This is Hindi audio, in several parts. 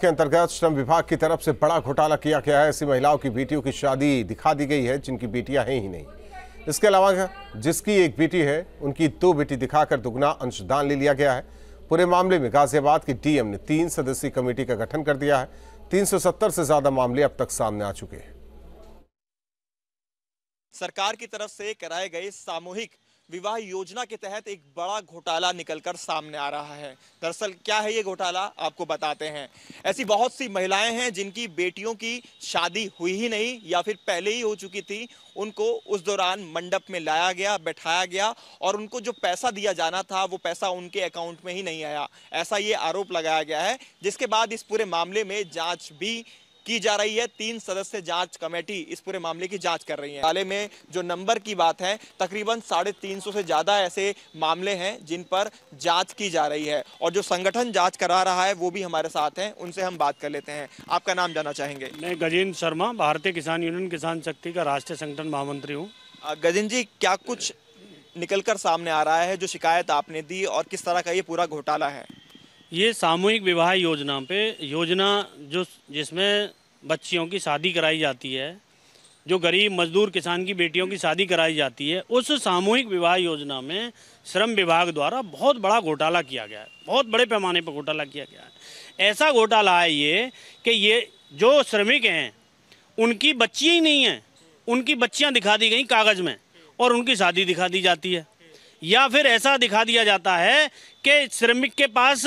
के अंतर्गत श्रम विभाग की तरफ से बड़ा घोटाला किया गया है ऐसी महिलाओं की बेटियों की शादी दिखा दी गई है जिनकी बेटियां हैं ही नहीं इसके अलावा जिसकी एक बेटी है उनकी दो बेटी दिखाकर दुगना अंशदान ले लिया गया है पूरे मामले में गाजियाबाद की डीएम ने तीन सदस्यीय कमेटी का गठन कर दिया है तीन से ज्यादा मामले अब तक सामने आ चुके हैं सरकार की तरफ से कराए गए सामूहिक विवाह योजना के तहत एक बड़ा घोटाला निकलकर सामने आ रहा है दरअसल क्या है ये घोटाला आपको बताते हैं ऐसी बहुत सी महिलाएं हैं जिनकी बेटियों की शादी हुई ही नहीं या फिर पहले ही हो चुकी थी उनको उस दौरान मंडप में लाया गया बैठाया गया और उनको जो पैसा दिया जाना था वो पैसा उनके अकाउंट में ही नहीं आया ऐसा ये आरोप लगाया गया है जिसके बाद इस पूरे मामले में जाँच भी की जा रही है तीन सदस्य जांच कमेटी इस पूरे मामले की जांच कर रही है हाल में जो नंबर की बात है तकरीबन साढ़े तीन सौ से ज़्यादा ऐसे मामले हैं जिन पर जांच की जा रही है और जो संगठन जाँच करा रहा है वो भी हमारे साथ हैं उनसे हम बात कर लेते हैं आपका नाम जाना चाहेंगे मैं गजेंद्र शर्मा भारतीय किसान यूनियन किसान शक्ति का राष्ट्रीय संगठन महामंत्री हूँ गजेंद्र जी क्या कुछ निकलकर सामने आ रहा है जो शिकायत आपने दी और किस तरह का ये पूरा घोटाला है ये सामूहिक विवाह योजना पे योजना जो जिसमें बच्चियों की शादी कराई जाती है जो गरीब मजदूर किसान की बेटियों की शादी कराई जाती है उस सामूहिक विवाह योजना में श्रम विभाग द्वारा बहुत बड़ा घोटाला किया गया है बहुत बड़े पैमाने पर घोटाला किया गया है ऐसा घोटाला है ये कि ये जो श्रमिक हैं उनकी बच्ची ही नहीं है उनकी बच्चियाँ दिखा दी गई कागज़ में और उनकी शादी दिखा दी जाती है या फिर ऐसा दिखा दिया जाता है कि श्रमिक के पास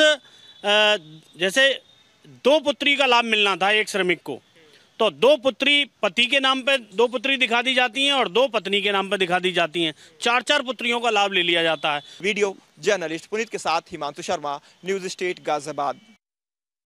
जैसे दो पुत्री का लाभ मिलना था एक श्रमिक को तो दो पुत्री पति के नाम पे दो पुत्री दिखा दी जाती हैं और दो पत्नी के नाम पर दिखा दी जाती हैं चार चार पुत्रियों का लाभ ले लिया जाता है वीडियो जर्नलिस्ट पुनित के साथ हिमांशु शर्मा न्यूज स्टेट गाजियाबाद